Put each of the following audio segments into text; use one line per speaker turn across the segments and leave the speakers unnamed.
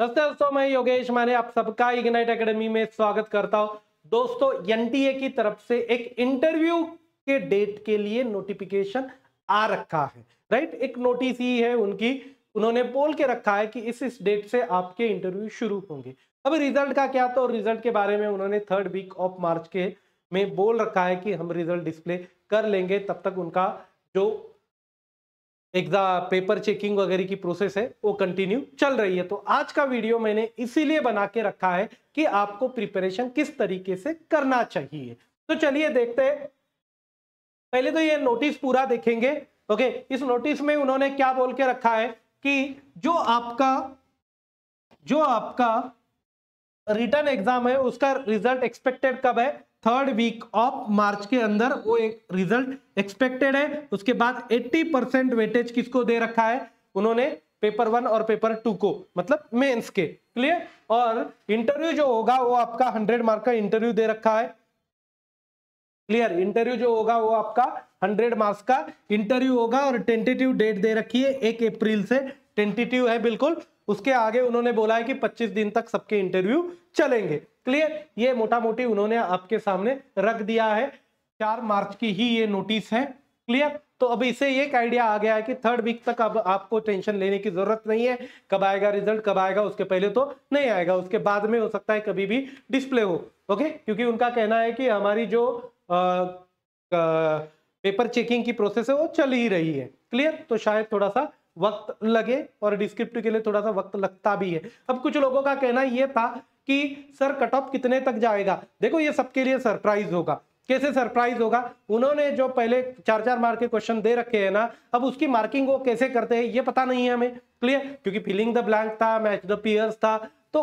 नमस्ते दोस्तों मैं योगेश माने आप सबका इग्नाइट एकेडमी में स्वागत करता हूं दोस्तों एनटीए की तरफ से एक इंटरव्यू के डेट के लिए नोटिफिकेशन आ रखा है राइट एक नोटिस ही है उनकी उन्होंने बोल के रखा है कि इस इस डेट से आपके इंटरव्यू शुरू होंगे अब रिजल्ट का क्या तो रिजल्ट के बारे में उन्होंने थर्ड वीक ऑफ मार्च के में बोल रखा है कि हम रिजल्ट डिस्प्ले कर लेंगे तब तक उनका जो एकदा पेपर चेकिंग वगैरह की प्रोसेस है वो कंटिन्यू चल रही है तो आज का वीडियो मैंने इसीलिए बना के रखा है कि आपको प्रिपरेशन किस तरीके से करना चाहिए तो चलिए देखते हैं पहले तो ये नोटिस पूरा देखेंगे ओके इस नोटिस में उन्होंने क्या बोल के रखा है कि जो आपका जो आपका रिटर्न एग्जाम है उसका रिजल्ट एक्सपेक्टेड कब है थर्ड वीक ऑफ मार्च के अंदर वो एक रिजल्ट एक्सपेक्टेड है उसके बाद 80 परसेंट वेटेज किसको दे रखा है उन्होंने पेपर वन और पेपर टू को मतलब मेंस के क्लियर और इंटरव्यू जो होगा वो आपका 100 मार्क का इंटरव्यू दे रखा है क्लियर इंटरव्यू जो होगा वो आपका 100 मार्क्स का इंटरव्यू होगा और टेंटेटिव डेट दे रखी है एक अप्रैल से टेंटेटिव है बिल्कुल उसके आगे उन्होंने बोला है कि 25 दिन तक सबके इंटरव्यू चलेंगे क्लियर ये मोटा मोटी उन्होंने आपके सामने रख दिया है चार मार्च की ही ये नोटिस है क्लियर तो अब इसे एक आइडिया आ गया है कि थर्ड वीक तक अब आपको टेंशन लेने की जरूरत नहीं है कब आएगा रिजल्ट कब आएगा उसके पहले तो नहीं आएगा उसके बाद में हो सकता है कभी भी डिस्प्ले हो ओके क्योंकि उनका कहना है कि हमारी जो आ, आ, पेपर चेकिंग की प्रोसेस है वो चल ही रही है क्लियर तो शायद थोड़ा सा वक्त लगे और डिस्क्रिप्ट के लिए थोड़ा सा वक्त लगता भी है अब कुछ लोगों का कहना यह था कि सर कट ऑफ कितने तक जाएगा देखो ये सबके लिए सरप्राइज होगा कैसे सरप्राइज होगा उन्होंने जो पहले चार चार मार्क के क्वेश्चन दे रखे हैं ना अब उसकी मार्किंग वो कैसे करते हैं ये पता नहीं है हमें क्लियर क्योंकि फिलिंग द ब्लैंक था मैच द पियर्स था तो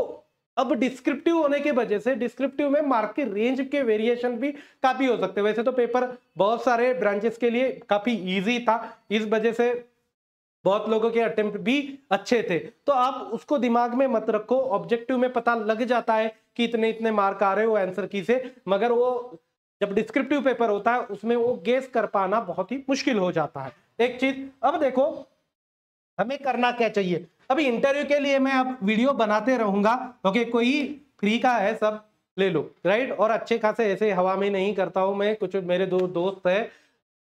अब डिस्क्रिप्टिव होने की वजह से डिस्क्रिप्टिव में मार्क के रेंज के वेरिएशन भी काफी हो सकते हैं वैसे तो पेपर बहुत सारे ब्रांचेस के लिए काफी इजी था इस वजह से बहुत लोगों के अटेम्प्ट भी अच्छे थे तो आप उसको दिमाग में मत रखो ऑब्जेक्टिव में पता लग जाता है कि इतने इतने मार्क आ रहे हो आंसर की से मगर वो जब डिस्क्रिप्टिव पेपर होता है उसमें वो गेस कर पाना बहुत ही मुश्किल हो जाता है एक चीज अब देखो हमें करना क्या चाहिए अभी इंटरव्यू के लिए मैं अब वीडियो बनाते रहूंगा ओके तो कोई फ्री का है सब ले लो राइट और अच्छे खासे ऐसे हवा में नहीं करता हूं मैं कुछ मेरे दो दोस्त है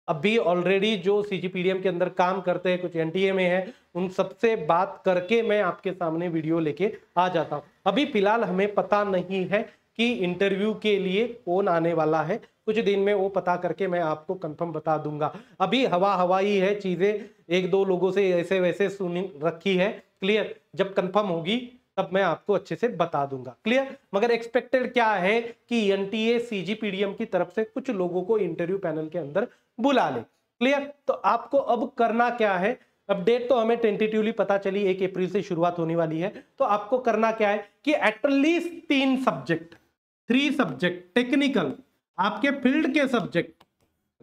अब भी ऑलरेडी जो सी के अंदर काम करते हैं कुछ एन में है उन सबसे बात करके मैं आपके सामने वीडियो लेके आ जाता हूँ अभी फिलहाल हमें पता नहीं है कि इंटरव्यू के लिए कौन आने वाला है कुछ दिन में वो पता करके मैं आपको कंफर्म बता दूंगा अभी हवा हवाई है चीज़ें एक दो लोगों से ऐसे वैसे सुनी रखी है क्लियर जब कंफर्म होगी तब मैं आपको अच्छे से बता दूंगा क्लियर मगर एक्सपेक्टेड क्या है कि एन टी की तरफ से कुछ लोगों को इंटरव्यू पैनल के अंदर बुला ले क्लियर तो आपको अब करना क्या है अपडेट तो हमें टेंटेटिवली पता चली एक अप्रैल से शुरुआत होने वाली है तो आपको करना क्या है कि एटलीस्ट तीन सब्जेक्ट थ्री सब्जेक्ट टेक्निकल आपके फील्ड के सब्जेक्ट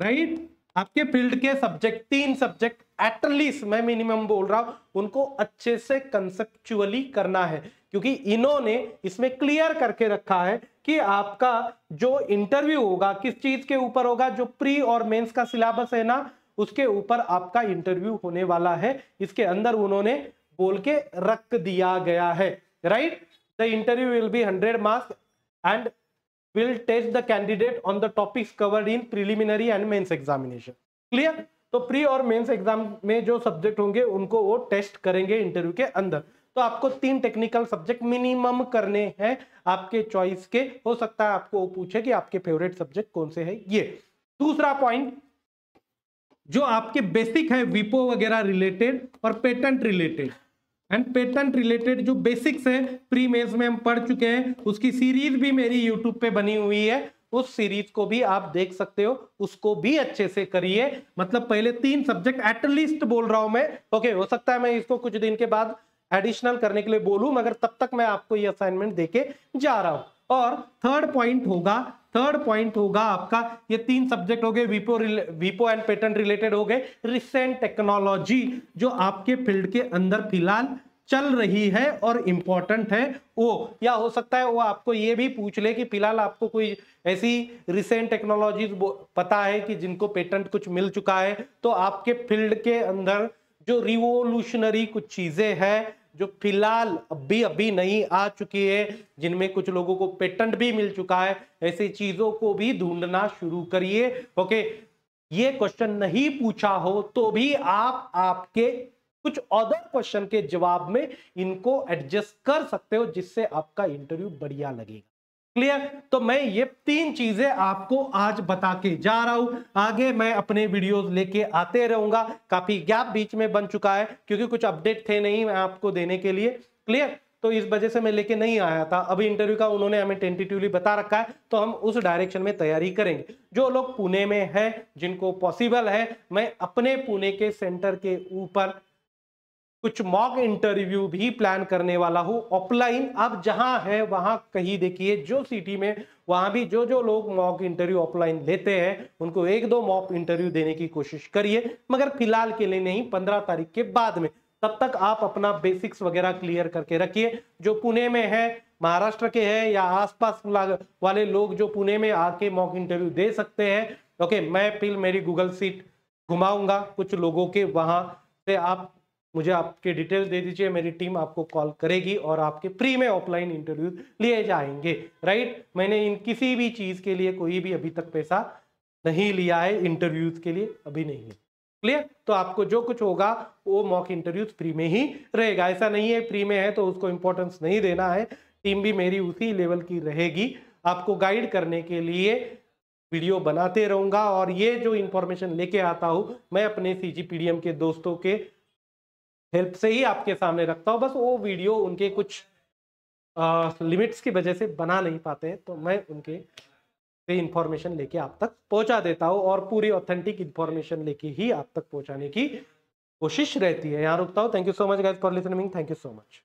राइट right? आपके फील्ड के सब्जेक्ट तीन सब्जेक्ट एटलीस्ट मैं मिनिमम बोल रहा हूं उनको अच्छे से कंसेप्चुअली करना है क्योंकि इन्होंने इसमें क्लियर करके रखा है कि आपका जो इंटरव्यू होगा किस चीज के ऊपर होगा जो प्री और मेंस का सिलेबस है ना उसके ऊपर आपका इंटरव्यू होने वाला है इसके अंदर उन्होंने बोल के रख दिया गया है right the interview will be hundred marks and will test the candidate on the topics covered in preliminary and mains examination clear तो प्री और मेंस एग्जाम में जो सब्जेक्ट होंगे उनको वो टेस्ट करेंगे इंटरव्यू के अंदर तो आपको तीन टेक्निकल सब्जेक्ट मिनिमम करने हैं आपके चॉइस के हो सकता है आपको वो पूछे कि आपके फेवरेट सब्जेक्ट कौन से हैं ये दूसरा पॉइंट जो आपके बेसिक है विपो वगैरह रिलेटेड और patent related and patent related जो बेसिक्स है प्री मेंस में हम पढ़ चुके हैं उसकी सीरीज भी मेरी यूट्यूब पे बनी हुई है उस सीरीज को भी आप देख सकते हो उसको भी अच्छे से करिए मतलब पहले तीन सब्जेक्ट एटलीस्ट बोल रहा हूं मैं ओके हो सकता है मैं इसको कुछ दिन के बाद एडिशनल करने के लिए बोलू मगर तब तक मैं आपको ये असाइनमेंट देके जा रहा हूं और थर्ड पॉइंट होगा थर्ड पॉइंट होगा आपका ये तीन सब्जेक्ट हो गए वीपो वीपो एंड पेटेंट रिलेटेड हो गए रिसेंट टेक्नोलॉजी जो आपके फील्ड के अंदर फिलहाल चल रही है और इम्पॉर्टेंट है वो या हो सकता है वो आपको ये भी पूछ ले कि फिलहाल आपको कोई ऐसी रिसेंट टेक्नोलॉजी पता है कि जिनको पेटेंट कुछ मिल चुका है तो आपके फील्ड के अंदर जो रिवोल्यूशनरी कुछ चीज़ें हैं जो फिलहाल अभी अभी नहीं आ चुकी है जिनमें कुछ लोगों को पेटेंट भी मिल चुका है ऐसी चीज़ों को भी ढूंढना शुरू करिए ओके ये क्वेश्चन नहीं पूछा हो तो भी आप आपके कुछ अदर क्वेश्चन के जवाब में इनको एडजस्ट कर सकते हो जिससे आपका इंटरव्यू बढ़िया लगेगा क्लियर तो मैं ये तीन चीजें आपको आज बता के जा रहा हूं आगे मैं अपने वीडियोस लेके आते रहूंगा काफी गैप बीच में बन चुका है क्योंकि कुछ अपडेट थे नहीं मैं आपको देने के लिए क्लियर तो इस वजह से मैं लेके नहीं आया था अभी इंटरव्यू का उन्होंने हमें टेंटेटिवली बता रखा है तो हम उस डायरेक्शन में तैयारी करेंगे जो लोग पुणे में है जिनको पॉसिबल है मैं अपने पुणे के सेंटर के ऊपर कुछ मॉक इंटरव्यू भी प्लान करने वाला हूँ ऑफलाइन अब जहाँ है वहाँ कहीं देखिए जो सिटी में वहाँ भी जो जो लोग मॉक इंटरव्यू ऑफलाइन लेते हैं उनको एक दो मॉक इंटरव्यू देने की कोशिश करिए मगर फिलहाल के लिए नहीं पंद्रह तारीख के बाद में तब तक आप अपना बेसिक्स वगैरह क्लियर करके रखिए जो पुणे में है महाराष्ट्र के हैं या आसपास वाले लोग जो पुणे में आके मॉक इंटरव्यू दे सकते हैं ओके मैं फिर मेरी गूगल सीट घुमाऊंगा कुछ लोगों के वहाँ से आप मुझे आपके डिटेल दे दीजिए मेरी टीम आपको कॉल करेगी और आपके फ्री में ऑफलाइन इंटरव्यू लिए जाएंगे राइट मैंने इन किसी भी चीज़ के लिए कोई भी अभी तक पैसा नहीं लिया है इंटरव्यूज़ के लिए अभी नहीं लिया क्लियर तो आपको जो कुछ होगा वो मॉक इंटरव्यूज फ्री में ही रहेगा ऐसा नहीं है फ्री में है तो उसको इंपॉर्टेंस नहीं देना है टीम भी मेरी उसी लेवल की रहेगी आपको गाइड करने के लिए वीडियो बनाते रहूंगा और ये जो इन्फॉर्मेशन लेके आता हूँ मैं अपने सी के दोस्तों के हेल्प से ही आपके सामने रखता हूँ बस वो वीडियो उनके कुछ लिमिट्स की वजह से बना नहीं पाते हैं तो मैं उनके से इंफॉर्मेशन लेके आप तक पहुँचा देता हूँ और पूरी ऑथेंटिक इन्फॉर्मेशन लेके ही आप तक पहुँचाने की कोशिश रहती है यहाँ रुकता हूँ thank you so much guys for listening thank you so much